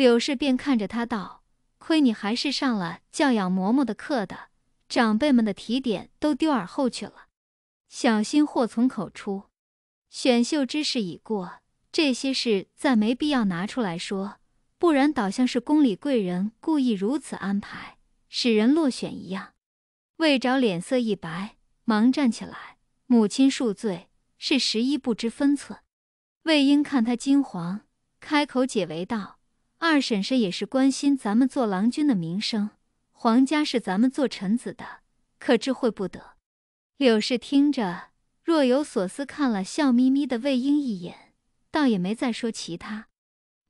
柳氏便看着他道：“亏你还是上了教养嬷嬷的课的，长辈们的提点都丢耳后去了，小心祸从口出。选秀之事已过，这些事再没必要拿出来说，不然倒像是宫里贵人故意如此安排，使人落选一样。”魏昭脸色一白，忙站起来：“母亲恕罪，是十一不知分寸。”魏婴看他惊惶，开口解围道。二婶婶也是关心咱们做郎君的名声，皇家是咱们做臣子的，可知会不得。柳氏听着，若有所思，看了笑眯眯的魏婴一眼，倒也没再说其他，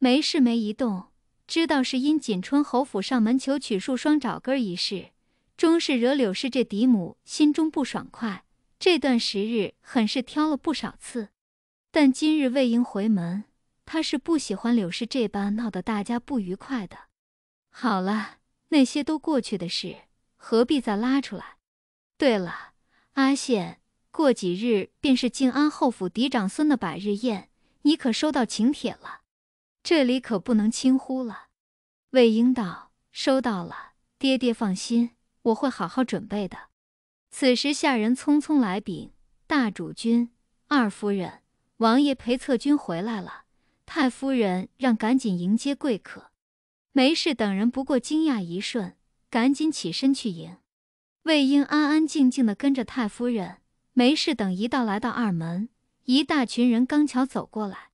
没事没一动。知道是因锦春侯府上门求娶树双找根儿一事，终是惹柳氏这嫡母心中不爽快，这段时日很是挑了不少刺。但今日魏婴回门。他是不喜欢柳氏这般闹得大家不愉快的。好了，那些都过去的事，何必再拉出来？对了，阿羡，过几日便是靖安侯府嫡长孙的百日宴，你可收到请帖了？这里可不能轻忽了。魏婴道：“收到了，爹爹放心，我会好好准备的。”此时下人匆匆来禀：“大主君、二夫人、王爷裴策君回来了。”太夫人让赶紧迎接贵客，梅氏等人不过惊讶一瞬，赶紧起身去迎。魏婴安安静静的跟着太夫人、梅氏等一道来到二门，一大群人刚巧走过来。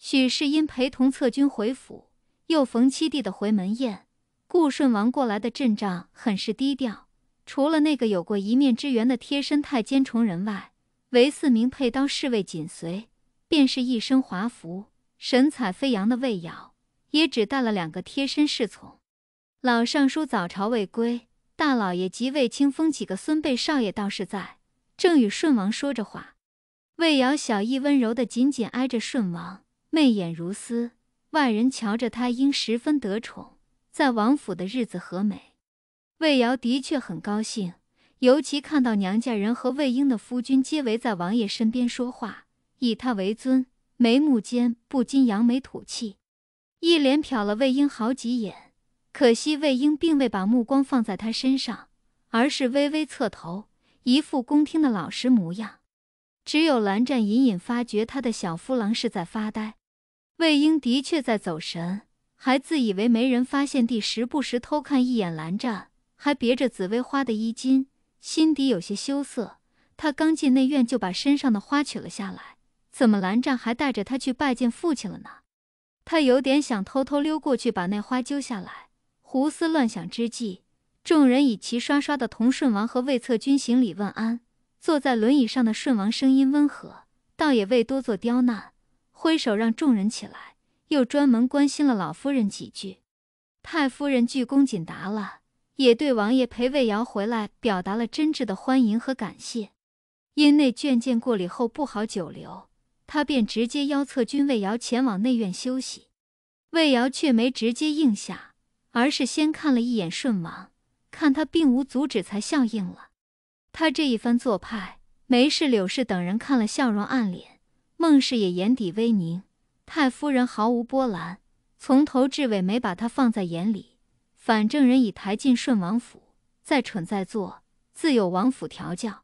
许世英陪同策军回府，又逢七弟的回门宴，顾顺王过来的阵仗很是低调，除了那个有过一面之缘的贴身太监崇人外，唯四名佩刀侍卫紧随，便是一身华服。神采飞扬的魏瑶也只带了两个贴身侍从。老尚书早朝未归，大老爷及魏清风几个孙辈少爷倒是在，正与顺王说着话。魏瑶小意温柔地紧紧挨着顺王，媚眼如丝。外人瞧着她，应十分得宠，在王府的日子和美。魏瑶的确很高兴，尤其看到娘家人和魏婴的夫君皆围在王爷身边说话，以她为尊。眉目间不禁扬眉吐气，一连瞟了魏婴好几眼，可惜魏婴并未把目光放在他身上，而是微微侧头，一副恭听的老实模样。只有蓝湛隐隐发觉他的小夫郎是在发呆。魏婴的确在走神，还自以为没人发现地，时不时偷看一眼蓝湛，还别着紫薇花的衣襟，心底有些羞涩。他刚进内院就把身上的花取了下来。怎么，蓝湛还带着他去拜见父亲了呢？他有点想偷偷溜过去把那花揪下来。胡思乱想之际，众人已齐刷刷的同顺王和魏策军行礼问安。坐在轮椅上的顺王声音温和，倒也未多做刁难，挥手让众人起来，又专门关心了老夫人几句。太夫人鞠躬谨答了，也对王爷陪魏瑶回来表达了真挚的欢迎和感谢。因那眷见过礼后不好久留。他便直接邀策军魏瑶前往内院休息，魏瑶却没直接应下，而是先看了一眼顺王，看他并无阻止，才笑应了。他这一番做派，梅氏、柳氏等人看了，笑容暗敛；孟氏也眼底微凝。太夫人毫无波澜，从头至尾没把他放在眼里。反正人已抬进顺王府，再蠢再作，自有王府调教。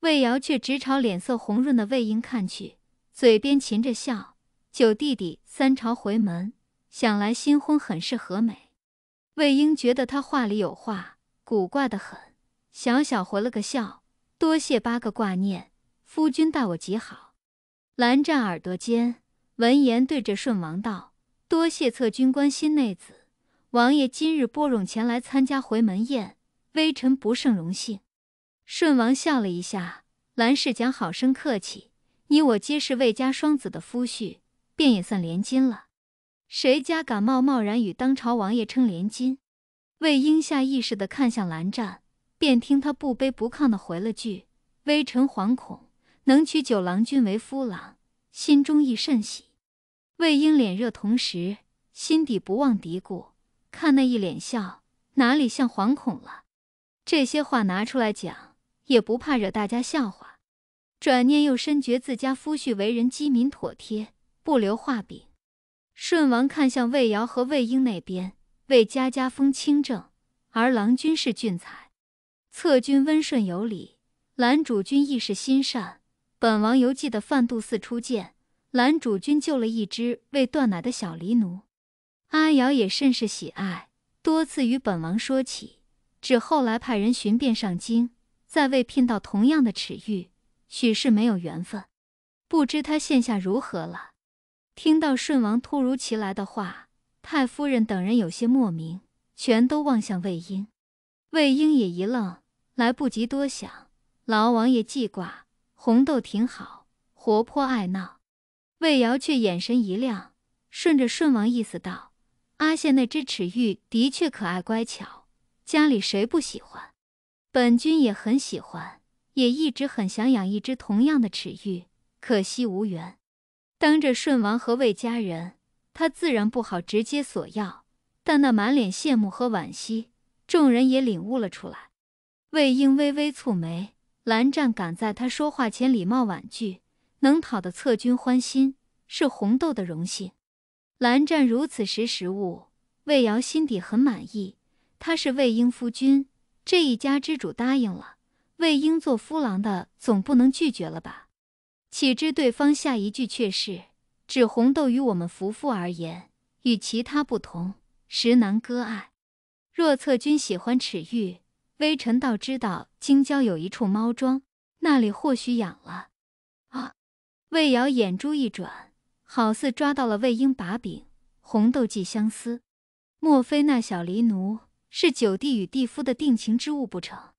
魏瑶却直朝脸色红润的魏婴看去。嘴边噙着笑，九弟弟三朝回门，想来新婚很是和美。魏婴觉得他话里有话，古怪的很，小小回了个笑，多谢八个挂念，夫君待我极好。蓝湛耳朵尖，闻言对着顺王道：“多谢侧君关心内子，王爷今日拨冗前来参加回门宴，微臣不胜荣幸。”顺王笑了一下，蓝氏讲好生客气。你我皆是魏家双子的夫婿，便也算连襟了。谁家敢冒贸然与当朝王爷称连襟？魏婴下意识地看向蓝湛，便听他不卑不亢地回了句：“微臣惶恐，能娶九郎君为夫郎，心中亦甚喜。”魏婴脸热，同时心底不忘嘀咕：“看那一脸笑，哪里像惶恐了？这些话拿出来讲，也不怕惹大家笑话。”转念又深觉自家夫婿为人机敏妥帖，不留话柄。顺王看向魏瑶和魏婴那边，魏家家风清正，而郎君是俊才，策君温顺有礼，兰主君亦是心善。本王犹记得范度寺初见兰主君救了一只未断奶的小狸奴，阿瑶也甚是喜爱，多次与本王说起。只后来派人寻遍上京，再未聘到同样的齿玉。许是没有缘分，不知他现下如何了。听到顺王突如其来的话，太夫人等人有些莫名，全都望向魏婴。魏婴也一愣，来不及多想，老王爷记挂。红豆挺好，活泼爱闹。魏瑶却眼神一亮，顺着顺王意思道：“阿羡那只齿玉的确可爱乖巧，家里谁不喜欢？本君也很喜欢。”也一直很想养一只同样的齿玉，可惜无缘。当着顺王和魏家人，他自然不好直接索要，但那满脸羡慕和惋惜，众人也领悟了出来。魏婴微微蹙眉，蓝湛赶在他说话前礼貌婉拒，能讨得策君欢心是红豆的荣幸。蓝湛如此识时务，魏瑶心底很满意。他是魏婴夫君，这一家之主答应了。魏婴做夫郎的，总不能拒绝了吧？岂知对方下一句却是：指红豆于我们夫妇而言，与其他不同，实难割爱。若策君喜欢齿玉，微臣倒知道京郊有一处猫庄，那里或许养了。啊！魏瑶眼珠一转，好似抓到了魏婴把柄。红豆寄相思，莫非那小狸奴是九弟与弟夫的定情之物不成？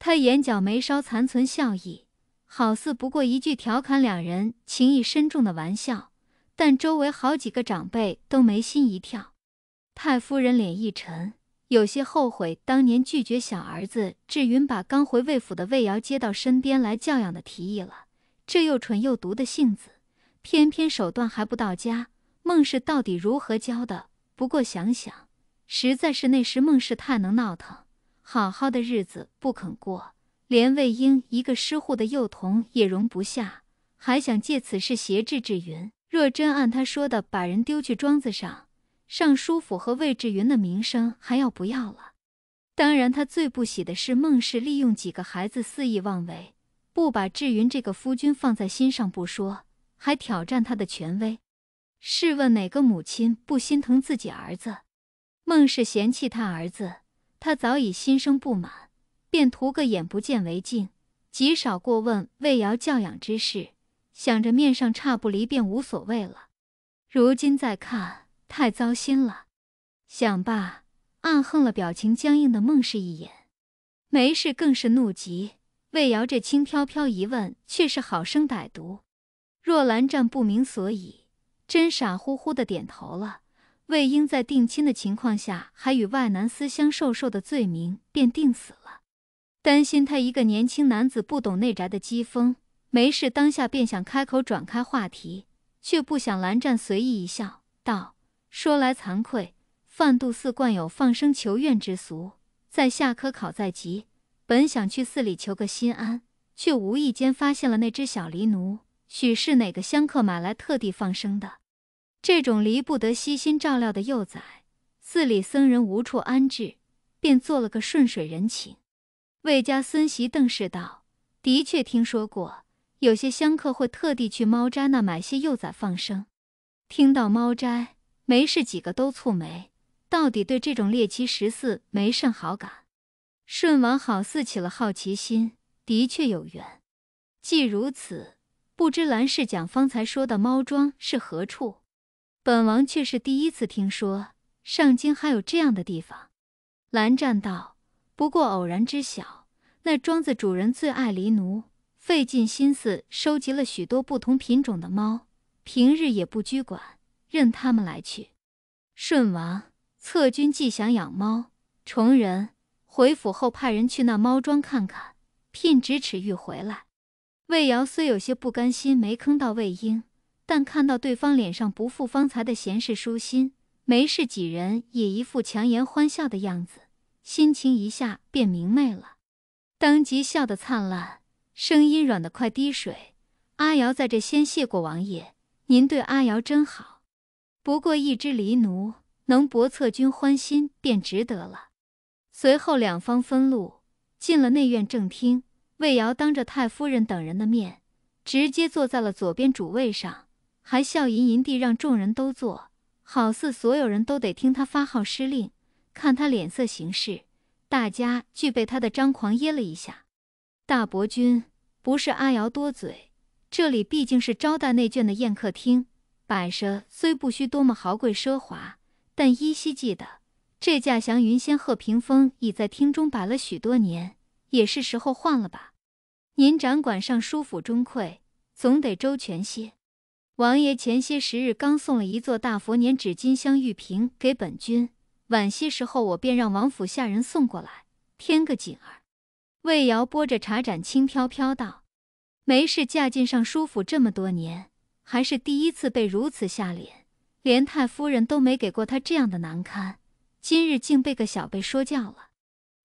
他眼角眉梢残存笑意，好似不过一句调侃两人情谊深重的玩笑，但周围好几个长辈都眉心一跳。太夫人脸一沉，有些后悔当年拒绝小儿子志云把刚回魏府的魏瑶接到身边来教养的提议了。这又蠢又毒的性子，偏偏手段还不到家。孟氏到底如何教的？不过想想，实在是那时孟氏太能闹腾。好好的日子不肯过，连魏婴一个失护的幼童也容不下，还想借此事挟制志云。若真按他说的把人丢去庄子上，尚书府和魏志云的名声还要不要了？当然，他最不喜的是孟氏利用几个孩子肆意妄为，不把志云这个夫君放在心上不说，还挑战他的权威。试问哪个母亲不心疼自己儿子？孟氏嫌弃他儿子。他早已心生不满，便图个眼不见为净，极少过问魏瑶教养之事，想着面上差不离便无所谓了。如今再看，太糟心了。想罢，暗恨了表情僵硬的孟氏一眼，梅氏更是怒极。魏瑶这轻飘飘一问，却是好生歹毒。若兰战不明所以，真傻乎乎的点头了。魏婴在定亲的情况下，还与外男私相授受的罪名便定死了。担心他一个年轻男子不懂内宅的机锋，没事当下便想开口转开话题，却不想蓝湛随意一笑，道：“说来惭愧，范杜寺惯有放生求愿之俗，在下科考在即，本想去寺里求个心安，却无意间发现了那只小狸奴，许是哪个香客买来特地放生的。”这种离不得悉心照料的幼崽，寺里僧人无处安置，便做了个顺水人情。魏家孙媳邓氏道：“的确听说过，有些香客会特地去猫斋那买些幼崽放生。”听到“猫斋”，梅氏几个都蹙眉，到底对这种猎奇十四没甚好感。顺王好似起了好奇心：“的确有缘，既如此，不知蓝氏讲方才说的猫庄是何处？”本王却是第一次听说上京还有这样的地方。蓝湛道：“不过偶然知晓，那庄子主人最爱狸奴，费尽心思收集了许多不同品种的猫，平日也不拘管，任他们来去。”顺王策军既想养猫，崇仁回府后派人去那猫庄看看，聘咫尺玉回来。魏瑶虽有些不甘心没坑到魏婴。但看到对方脸上不复方才的闲适舒心，没事几人也一副强颜欢笑的样子，心情一下便明媚了，当即笑得灿烂，声音软得快滴水。阿瑶在这先谢过王爷，您对阿瑶真好。不过一只狸奴能博侧君欢心，便值得了。随后两方分路进了内院正厅，魏瑶当着太夫人等人的面，直接坐在了左边主位上。还笑吟吟地让众人都坐，好似所有人都得听他发号施令，看他脸色行事。大家俱被他的张狂噎了一下。大伯君，不是阿瑶多嘴，这里毕竟是招待内眷的宴客厅，摆设虽不需多么豪贵奢华，但依稀记得这架祥云仙鹤屏风已在厅中摆了许多年，也是时候换了吧。您掌管上书府中馈，总得周全些。王爷前些时日刚送了一座大佛年纸金镶玉瓶给本君，晚些时候我便让王府下人送过来。添个锦儿，魏瑶拨着茶盏轻飘飘道：“没事，嫁进尚书府这么多年，还是第一次被如此下脸，连太夫人都没给过她这样的难堪，今日竟被个小辈说教了。”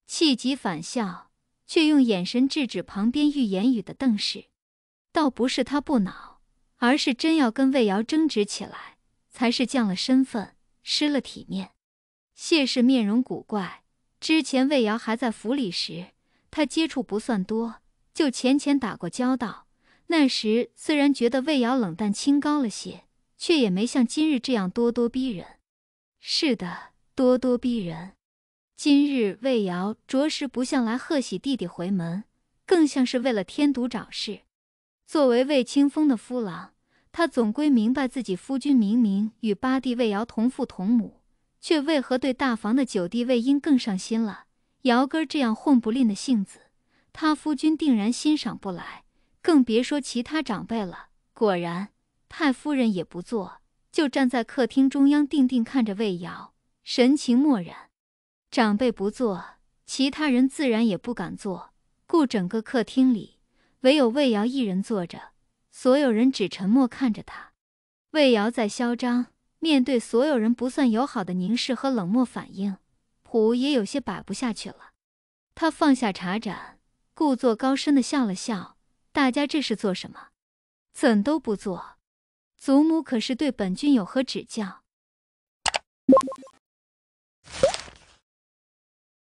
气急反笑，却用眼神制止旁边欲言语的邓氏。倒不是他不恼。而是真要跟魏瑶争执起来，才是降了身份，失了体面。谢氏面容古怪，之前魏瑶还在府里时，他接触不算多，就浅浅打过交道。那时虽然觉得魏瑶冷淡清高了些，却也没像今日这样咄咄逼人。是的，咄咄逼人。今日魏瑶着实不像来贺喜弟弟回门，更像是为了添堵找事。作为魏清风的夫郎。她总归明白，自己夫君明明与八弟魏瑶同父同母，却为何对大房的九弟魏婴更上心了？瑶哥这样混不吝的性子，他夫君定然欣赏不来，更别说其他长辈了。果然，太夫人也不坐，就站在客厅中央，定定看着魏瑶，神情漠然。长辈不坐，其他人自然也不敢坐，故整个客厅里唯有魏瑶一人坐着。所有人只沉默看着他，魏瑶再嚣张，面对所有人不算友好的凝视和冷漠反应，普也有些摆不下去了。他放下茶盏，故作高深的笑了笑：“大家这是做什么？怎都不做？祖母可是对本君有何指教？”